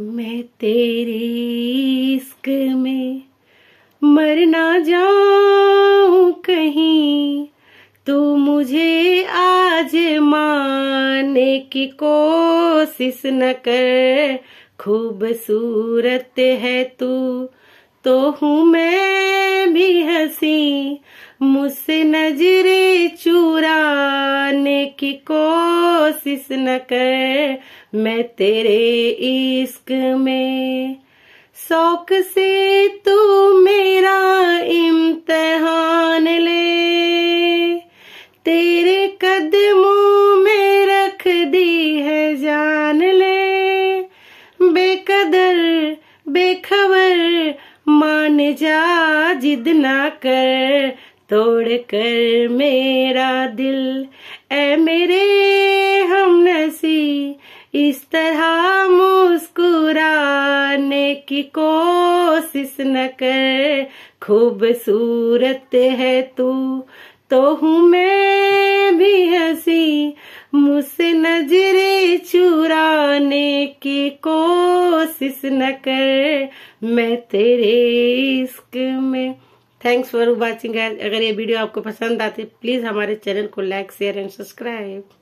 मैं तेरे इश्क में मर ना जाऊं कहीं तू मुझे आज माने की कोशिश न कर खूबसूरत है तू तो हूँ मैं भी हसी मुझसे नजरे चुराने की को कोशिश न कर मैं तेरे इश्क में शौक से तू मेरा इम्तहान ले तेरे कदमों में रख दी है जान ले बेकदर बेखबर मान जा जिद ना कर तोड़ कर मेरा दिल ऐ मेरे इस तरह मुस्कुराने की कोशिश न कर खूबसूरत है तू तो हूँ मैं भी हसी मुझसे नजरे चुराने की कोशिश न कर मैं तेरे इश्क में थैंक्स फॉर वॉचिंग अगर ये वीडियो आपको पसंद आती प्लीज़ हमारे चैनल को लाइक शेयर एंड सब्सक्राइब